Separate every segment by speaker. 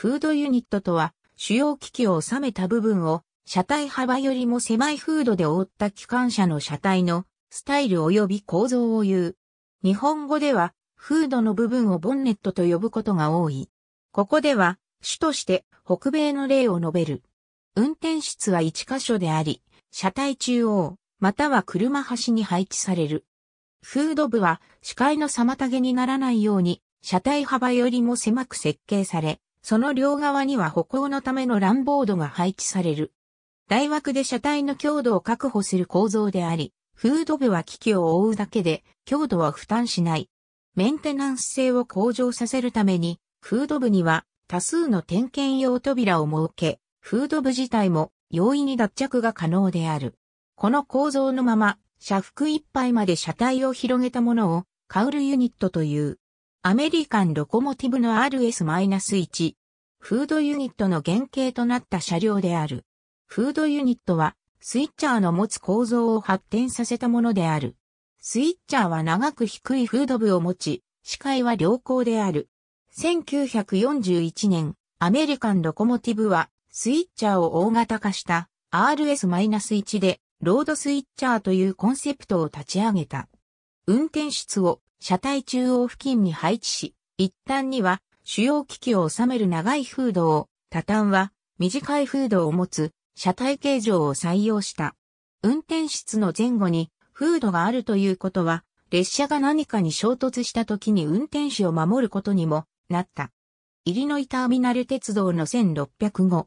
Speaker 1: フードユニットとは、主要機器を収めた部分を、車体幅よりも狭いフードで覆った機関車の車体のスタイル及び構造を言う。日本語では、フードの部分をボンネットと呼ぶことが多い。ここでは、主として北米の例を述べる。運転室は1箇所であり、車体中央、または車端に配置される。フード部は視界の妨げにならないように、車体幅よりも狭く設計され、その両側には歩行のためのランボードが配置される。大枠で車体の強度を確保する構造であり、フード部は機器を覆うだけで強度は負担しない。メンテナンス性を向上させるために、フード部には多数の点検用扉を設け、フード部自体も容易に脱着が可能である。この構造のまま、車腹ぱ杯まで車体を広げたものを、カウルユニットという。アメリカンロコモティブの RS-1、フードユニットの原型となった車両である。フードユニットは、スイッチャーの持つ構造を発展させたものである。スイッチャーは長く低いフード部を持ち、視界は良好である。1941年、アメリカンロコモティブは、スイッチャーを大型化した RS-1 で、ロードスイッチャーというコンセプトを立ち上げた。運転室を車体中央付近に配置し、一端には主要機器を収める長いフードを、多端は短いフードを持つ車体形状を採用した。運転室の前後にフードがあるということは、列車が何かに衝突した時に運転士を守ることにもなった。イリノイターミナル鉄道の1605。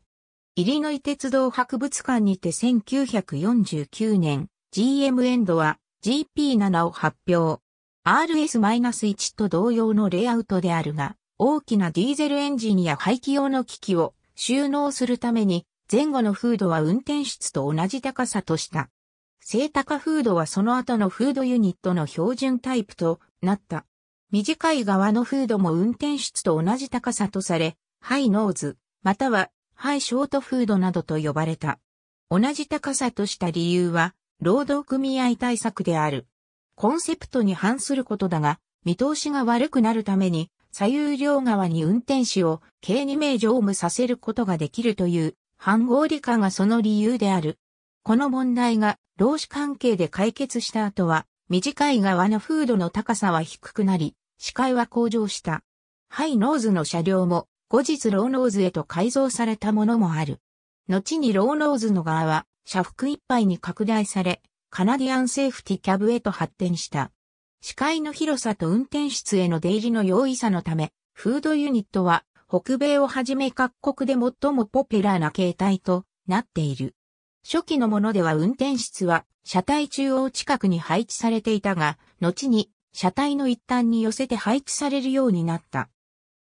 Speaker 1: イリノイ鉄道博物館にて1949年 GM エンドは GP7 を発表。RS-1 と同様のレイアウトであるが、大きなディーゼルエンジンや排気用の機器を収納するために、前後のフードは運転室と同じ高さとした。正高フードはその後のフードユニットの標準タイプとなった。短い側のフードも運転室と同じ高さとされ、ハイノーズ、またはハイショートフードなどと呼ばれた。同じ高さとした理由は、労働組合対策である。コンセプトに反することだが、見通しが悪くなるために、左右両側に運転士を計2名乗務させることができるという半合理化がその理由である。この問題が労使関係で解決した後は、短い側の風土の高さは低くなり、視界は向上した。ハイノーズの車両も、後日ローノーズへと改造されたものもある。後にローノーズの側は、車幅いっぱいに拡大され、カナディアンセーフティキャブへと発展した。視界の広さと運転室への出入りの容易さのため、フードユニットは北米をはじめ各国で最もポピュラーな形態となっている。初期のものでは運転室は車体中央近くに配置されていたが、後に車体の一端に寄せて配置されるようになった。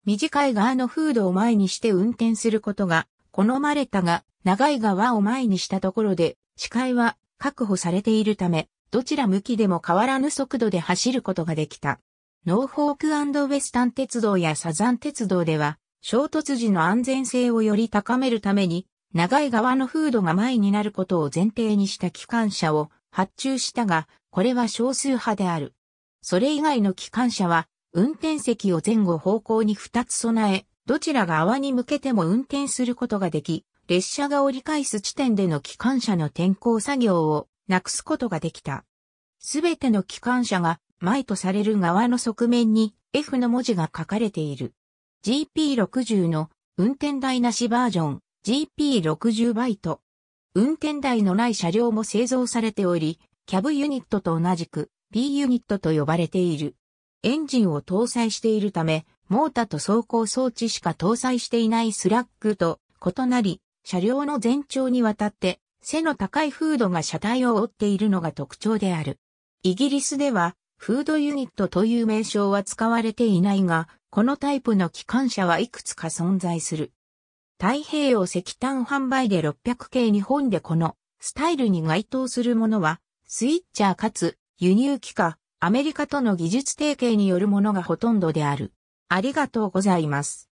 Speaker 1: 短い側のフードを前にして運転することが好まれたが、長い側を前にしたところで視界は確保されているため、どちら向きでも変わらぬ速度で走ることができた。ノーフォークウェスタン鉄道やサザン鉄道では、衝突時の安全性をより高めるために、長い側のフードが前になることを前提にした機関車を発注したが、これは少数派である。それ以外の機関車は、運転席を前後方向に2つ備え、どちら側に向けても運転することができ、列車が折り返す地点での機関車の転向作業をなくすことができた。すべての機関車が前とされる側の側面に F の文字が書かれている。GP60 の運転台なしバージョン GP60 バイト。運転台のない車両も製造されており、キャブユニットと同じく B ユニットと呼ばれている。エンジンを搭載しているため、モータと走行装置しか搭載していないスラックと異なり、車両の全長にわたって背の高いフードが車体を覆っているのが特徴である。イギリスでは、フードユニットという名称は使われていないが、このタイプの機関車はいくつか存在する。太平洋石炭販売で600系日本でこのスタイルに該当するものは、スイッチャーかつ輸入機かアメリカとの技術提携によるものがほとんどである。ありがとうございます。